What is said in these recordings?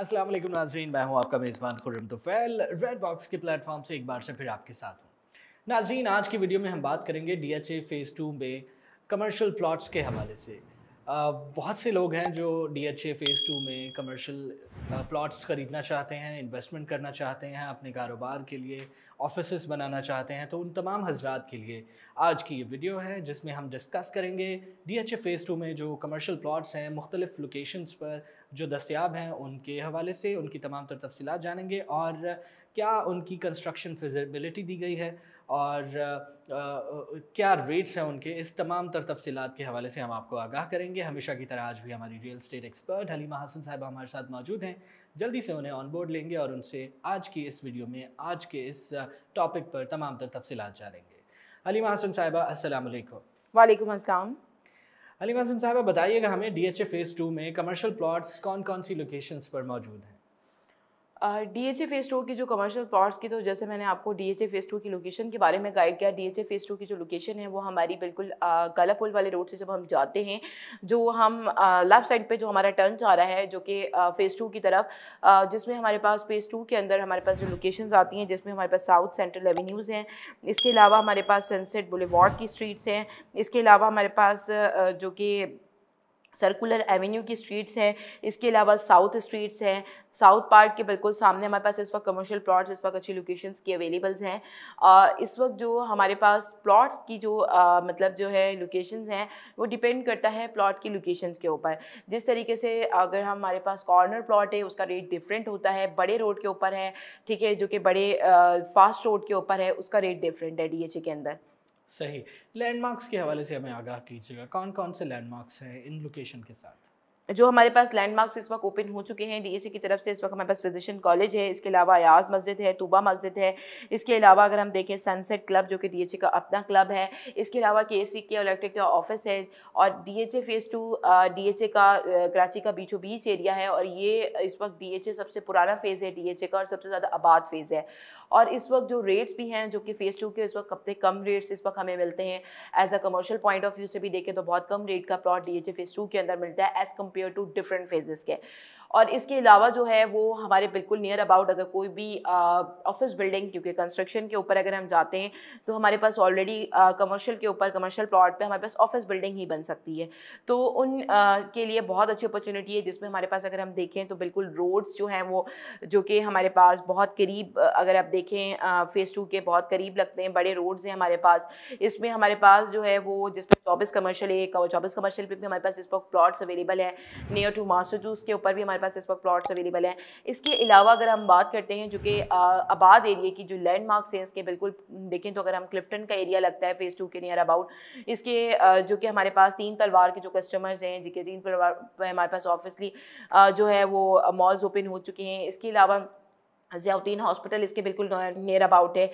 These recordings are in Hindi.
अस्सलाम वालेकुम नाजरीन मैं हूं आपका मेज़बान खुर्रम तोफ़ैल रेड बॉक्स के प्लेटफॉर्म से एक बार से फिर आपके साथ हूं नाजरीन आज की वीडियो में हम बात करेंगे D H A phase two में कमर्शल प्लॉट्स के हवाले से बहुत से लोग हैं जो D H A phase two में कमर्शियल प्लॉट्स खरीदना चाहते हैं इन्वेस्टमेंट करना चाहते हैं अपने कारोबार के लिए ऑफिस बनाना चाहते हैं तो उन तमाम हजरात के लिए आज की ये वीडियो है जिसमें हम डिस्कस करेंगे D H A phase two में जो कमर्शियल प्लॉट्स हैं मुख्तलिफ लोकेशंस पर जो दस्तियाब हैं उनके हवाले से उनकी तमाम तर तफसलत जानेंगे और क्या उनकी कंस्ट्रक्शन फिजबिलिटी दी गई है और आ, क्या रेट्स हैं उनके इस तमाम तर तफसीत के हवाले से हम आपको आगाह करेंगे हमेशा की तरह आज भी हमारी real estate expert Halima Hasan साहब हमारे साथ मौजूद हैं जल्दी से उन्हें ऑन बोर्ड लेंगे और उनसे आज की इस वीडियो में आज के इस टॉपिक पर तमाम तर तफसीत जानेंगे हलीमा हसन साहबा असलम वालेकुम अस्सलाम हलीमा हसन साहबा बताइएगा हमें D H A phase two में कमर्शल प्लाट्स कौन कौन सी लोकेशंस पर मौजूद हैं D H A phase two की जो कमर्शियल प्लॉट्स की तो जैसे मैंने आपको D H A phase two की लोकेशन के बारे में गाइड किया D H A phase two की जो लोकेशन है वो हमारी बिल्कुल गला पुल वाले रोड से जब हम जाते हैं जो हम लेफ़्ट साइड पे जो हमारा टर्न आ रहा है जो कि फ़ेज़ टू की तरफ जिसमें हमारे पास फ़ेस टू के अंदर हमारे पास जो लोकेशन आती हैं जिसमें हमारे पास साउथ सेंट्रल एवेन्यूज़ हैं इसके अलावा हमारे पास सनसेट बुलेवार्ड की स्ट्रीट्स हैं इसके अलावा हमारे पास जो कि सर्कुलर एवेन्यू की स्ट्रीट्स हैं इसके अलावा साउथ स्ट्रीट्स हैं साउथ पार्क के बिल्कुल सामने हमारे पास इस वक्त कमर्शियल प्लॉट्स इस वक्त अच्छी लोकेशंस की अवेलेबल्स हैं इस वक्त जो हमारे पास प्लॉट्स की जो आ, मतलब जो है लोकेशंस हैं वो डिपेंड करता है प्लॉट की लोकेशंस के ऊपर जिस तरीके से अगर हमारे पास कॉर्नर प्लॉट है उसका रेट डिफरेंट होता है बड़े रोड के ऊपर है ठीक है जो कि बड़े फास्ट रोड के ऊपर है उसका रेट डिफरेंट है डी के अंदर सही लैंडमार्क्स के हवाले से हमें आगाह कीजिएगा कौन कौन से लैंडमार्क्स हैं इन लोकेशन के साथ जो हमारे पास लैंडमार्क्स इस वक्त ओपन हो चुके हैं डीएसी की तरफ से इस वक्त हमारे पास फिजिशन कॉलेज है इसके अलावा अयाज मस्जिद है तूबा मस्जिद है इसके अलावा अगर हम देखें सनसेट क्लब जो कि डीएचए का अपना क्लब है इसके अलावा के एसी के इलेक्ट्रिक का ऑफिस है और डीएचए फेज़ टू डीएचए का कराची का बीचों बीच एरिया है और ये इस वक्त डी सबसे पुराना फ़ेज़ है डी का और सबसे ज़्यादा आबाद फ़ेज़ है और इस वक्त जो रेट्स भी हैं जो कि फ़ेज़ टू के इस वक्त कब कम रेट्स इस वक्त हमें मिलते हैं as a commercial point of view से भी देखें तो बहुत कम रेट का प्लॉट डी फेज़ टू के अंदर मिलता है as compare to different phases के और इसके अलावा जो है वो हमारे बिल्कुल नियर अबाउट अगर कोई भी ऑफिस बिल्डिंग क्योंकि कंस्ट्रक्शन के ऊपर अगर हम जाते हैं तो हमारे पास ऑलरेडी कमर्शियल के ऊपर कमर्शियल प्लॉट पे हमारे पास ऑफिस बिल्डिंग ही बन सकती है तो उन आ, के लिए बहुत अच्छी अपॉर्चुनिटी है जिसमें हमारे पास अगर हम देखें तो बिल्कुल रोड्स जो हैं वो जो कि हमारे पास बहुत करीब अगर आप देखें फ़ेज़ टू के बहुत करीब लगते हैं बड़े रोड्स हैं हमारे पास इसमें हमारे पास जो है वो जिसमें चौबीस कमर्शियल एक और चौबीस कमर्शियल पे भी हमारे पास इस वक्त प्लॉट्स अवेलेबल है नियर टू मास्टर के ऊपर भी हमारे पास इस वक्त प्लॉट्स अवेलेबल है इसके अलावा अगर हम बात करते हैं जो कि आबाद एरिए की जो लैंडमार्क्स हैं इसके बिल्कुल देखें तो अगर हम क्लिफ्टन का एरिया लगता है फेज़ टू के नियर अबाउट इसके जो कि हमारे पास तीन तलवार के जो कस्टमर्स हैं जिनके तीन तलवार हमारे पास ऑफिसली जो है वो मॉल्स ओपन हो चुके हैं इसके अलावा जयाउद्दीन हॉस्पिटल इसके बिल्कुल नियर अबाउट है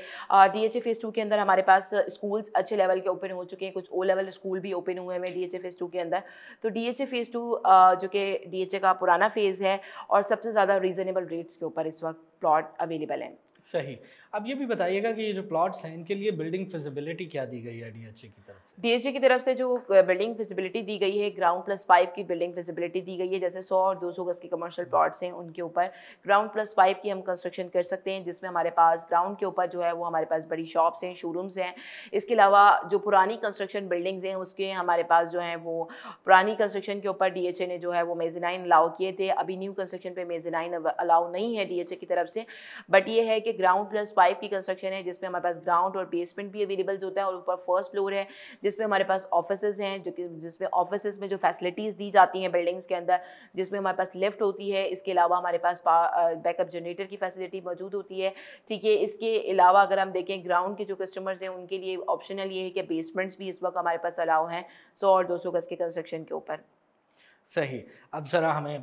D H A phase two के अंदर हमारे पास स्कूल्स अच्छे लेवल के ओपन हो चुके हैं कुछ ओ लेवल स्कूल भी ओपन हुए हैं D H A phase two के अंदर तो D H A phase two जो कि डी एच ए का पुराना फेज़ है और सबसे ज़्यादा रीज़नेबल रेट्स के ऊपर इस वक्त प्लॉट अवेलेबल हैं सही अब ये भी बताइएगा कि ये जो प्लॉट्स हैं इनके लिए बिल्डिंग फिजिबिलिटी क्या दी गई है डीएचए की तरफ से डीएचए की तरफ से जो बिल्डिंग फिजिबिलिटी दी गई है ग्राउंड प्लस फाइव की बिल्डिंग फिजिबिलिटी दी गई है जैसे सौ और दो सौ गज के कमर्शियल हम्म। प्लॉट्स हैं उनके ऊपर ग्राउंड प्लस फाइव की हम कंस्ट्रक्शन कर सकते हैं जिसमें हमारे पास ग्राउंड के ऊपर जो है वो हमारे पास बड़ी शॉप्स हैं शोरूम्स हैं इसके अलावा जो पुरानी कंस्ट्रक्शन बिल्डिंग्स हैं उसके हमारे पास जो है वो पुरानी कंस्ट्रक्शन के ऊपर डी ने जो है वो मेजिनाइन अलाउ किए थे अभी न्यू कंस्ट्रक्शन पर मेजिनाइन अलाउ नहीं है डी की तरफ से बट ये है कि ग्राउंड प्लस फाइव की कंस्ट्रक्शन है जिसमें हमारे पास ग्राउंड और बेसमेंट भी अवेलेबल होता है और ऊपर फर्स्ट फ्लोर है जिसमें हमारे पास ऑफिस हैं जो कि जिसमें ऑफिस में जो फैसिलिटीज़ दी जाती हैं बिल्डिंग्स के अंदर जिसमें हमारे पास लिफ्ट होती है इसके अलावा हमारे पास बैकअप जनरेटर की फैसिलिटी मौजूद होती है ठीक है इसके अलावा अगर हम देखें ग्राउंड के जो कस्टमर्स हैं उनके लिए ऑप्शनल ये है कि बेसमेंट्स भी इस वक्त हमारे पास अलाव हैं सौ और दो सौ गज़ के कंस्ट्रक्शन के ऊपर सही अब ज़रा हमें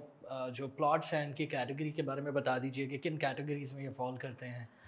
जो प्लॉट्स हैं इनकी कैटेगरी के बारे में बता दीजिए कि किन कैटेगरीज में ये फॉल करते हैं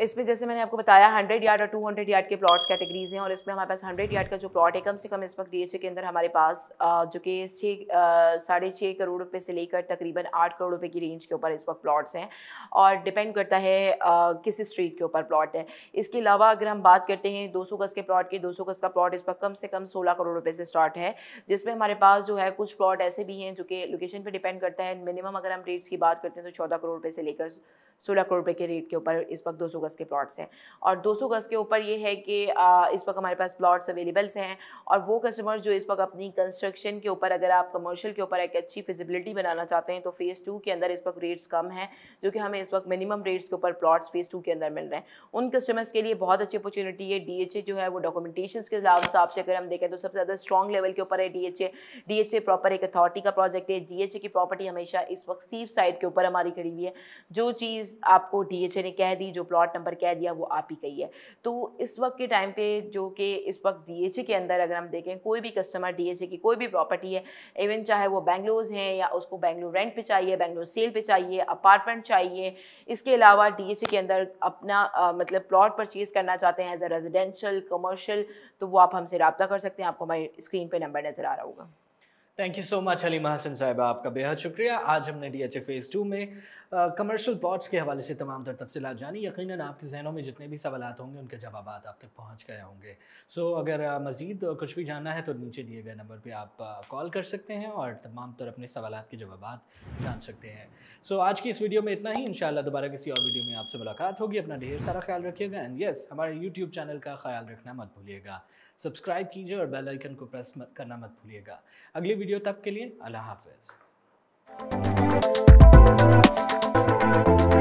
इसमें जैसे मैंने आपको बताया हंड्रेड यार्ड और टू हंड्रेड यार्ड के प्लॉट्स कैटेगरीज हैं और इसमें हमारे पास हंड्रेड यार्ड का जो प्लॉट है कम से कम इस वक्त डी के अंदर हमारे पास जो कि छः साढ़े छः करोड़ रुपये से लेकर तकरीबन आठ करोड़ रुपये की रेंज के ऊपर इस वक्त प्लॉट्स हैं और डिपेंड करता है किस स्ट्रीट के ऊपर प्लॉट है इसके अलावा अगर हम बात करते हैं दो गज़ के प्लॉट की दो गज़ का प्लॉट इस वक्त कम से कम सोलह करोड़ रुपये से स्टार्ट है जिसमें हमारे पास जो है कुछ प्लॉट ऐसे भी हैं जो कि लोकेशन पर डिपेंड करता है मिनिमम अगर हम रेट्स की बात करते हैं तो चौदह करोड़ रुपये से लेकर सोलह करोड़ रुपये के रेट के ऊपर इस वक्त दो गज़ के प्लॉट्स हैं और 200 गज़ के ऊपर ये है कि इस वक्त हमारे पास प्लॉट्स अवेलेबल्स हैं और वो कस्टमर जो इस वक्त अपनी कंस्ट्रक्शन के ऊपर अगर आप कमर्शियल के ऊपर एक अच्छी फिजिबिलिटी बनाना चाहते हैं तो फ़ेज़ टू के अंदर इस वक्त रेट्स कम हैं जो कि हमें इस वक्त मिनिमम रेट्स के ऊपर प्लाट्स फ़ेज़ टू के अंदर मिल रहे हैं उन कस्टमर्स के लिए बहुत अच्छी अपॉर्चुनिटी है डी जो है वो डॉक्यूमेंटेशन के हिसाब से अगर हम देखें तो सबसे ज़्यादा स्ट्रॉग लेवल के ऊपर है डी एच ए प्रॉपर एक अथॉरिटी का प्रोजेक्ट है डी की प्रॉपर्टी हमेशा इस वक्त सीफ साइड के ऊपर हमारी खड़ी हुई है जो चीज़ आपको डी ने कह दी जो प्लॉट नंबर कह दिया वो आप ही कही है तो इस वक्त के टाइम पे जो कि इस वक्त डीएचए के अंदर अगर हम देखें कोई भी कस्टमर डीएचए की कोई भी प्रॉपर्टी है इवन चाहे वो बैंगलोर हैं या उसको बैंगलोर रेंट पे चाहिए बैंगलोर सेल पे चाहिए अपार्टमेंट चाहिए इसके अलावा डीएचए के अंदर अपना आ, मतलब प्लॉट परचेज़ करना चाहते हैं एज अ रेजिडेंशल कमर्शल तो वो आप हमसे रबता कर सकते हैं आपको हमारी स्क्रीन पर नंबर नज़र आ रहा होगा thank you so much Ali Hasan साहब आपका बेहद शुक्रिया आज हमने D H A phase two में कमर्शियल बॉट्स के हवाले से तमाम तर तफसीत जानी यकीन आपके जहनों में जितने भी सवाल होंगे उनके जवाब आप तक पहुँच गए होंगे सो so, अगर मज़ीद कुछ भी जानना है तो नीचे दिए गए नंबर पर आप कॉल कर सकते हैं और तमाम तर अपने सवाल के जवाब जान सकते हैं सो so, आज की इस वीडियो में इतना ही इन दोबारा किसी और वीडियो में आपसे मुलाकात होगी अपना ढेर सारा ख्याल रखिएगा एंड येस हमारे यूट्यूब चैनल का ख्याल रखना मत भूलिएगा सब्सक्राइब कीजिए और बेलाइकन को प्रेस करना मत भूलिएगा अगली वीडियो तब के लिए अल्लाह हाफिज़